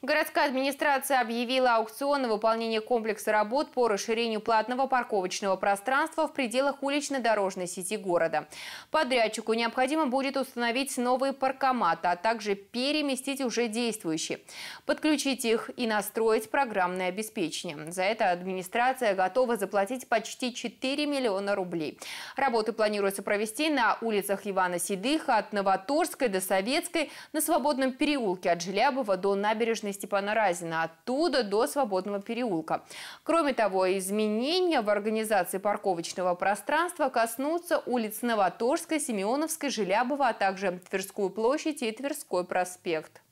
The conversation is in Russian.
Городская администрация объявила аукцион на выполнение комплекса работ по расширению платного парковочного пространства в пределах улично-дорожной сети города. Подрядчику необходимо будет установить новые паркоматы, а также переместить уже действующие, подключить их и настроить программное обеспечение. За это администрация готова заплатить почти 4 миллиона рублей. Работы планируется провести на улицах Ивана Седыха от Новоторской до Советской, на Свободном переулке от Желябова до набережной набережной Степана типа, Разина, оттуда до Свободного переулка. Кроме того, изменения в организации парковочного пространства коснутся улиц Новоторской, Семеновской, Желябова, а также Тверскую площадь и Тверской проспект.